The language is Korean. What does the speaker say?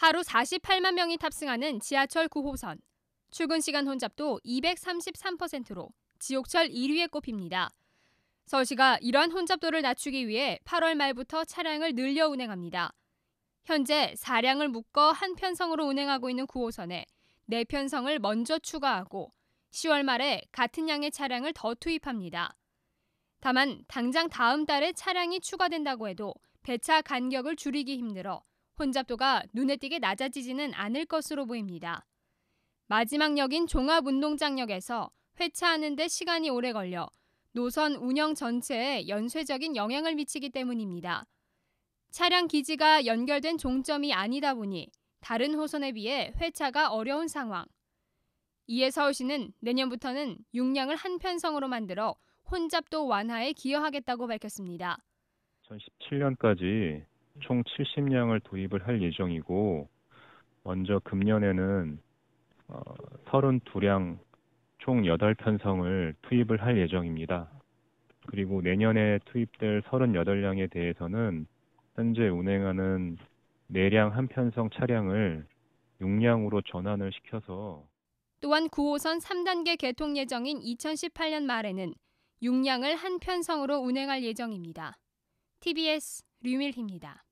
하루 48만 명이 탑승하는 지하철 9호선. 출근 시간 혼잡도 233%로 지옥철 1위에 꼽힙니다. 서울시가 이러한 혼잡도를 낮추기 위해 8월 말부터 차량을 늘려 운행합니다. 현재 4량을 묶어 한 편성으로 운행하고 있는 9호선에 4편성을 먼저 추가하고 10월 말에 같은 양의 차량을 더 투입합니다. 다만 당장 다음 달에 차량이 추가된다고 해도 배차 간격을 줄이기 힘들어 혼잡도가 눈에 띄게 낮아지지는 않을 것으로 보입니다. 마지막 역인 종합운동장역에서 회차하는 데 시간이 오래 걸려 노선 운영 전체에 연쇄적인 영향을 미치기 때문입니다. 차량 기지가 연결된 종점이 아니다 보니 다른 호선에 비해 회차가 어려운 상황. 이에 서울시는 내년부터는 용량을 한 편성으로 만들어 혼잡도 완화에 기여하겠다고 밝혔습니다. 2017년까지 총 70량을 도입을 할 예정이고 먼저 금년에는 어, 32량 총 8편성을 투입을 할 예정입니다. 그리고 내년에 투입될 38량에 대해서는 현재 운행하는 4량 한편성 차량을 6량으로 전환을 시켜서 또한 9호선 3단계 개통 예정인 2018년 말에는 6량을 한편성으로 운행할 예정입니다. TBS 류밀희입니다.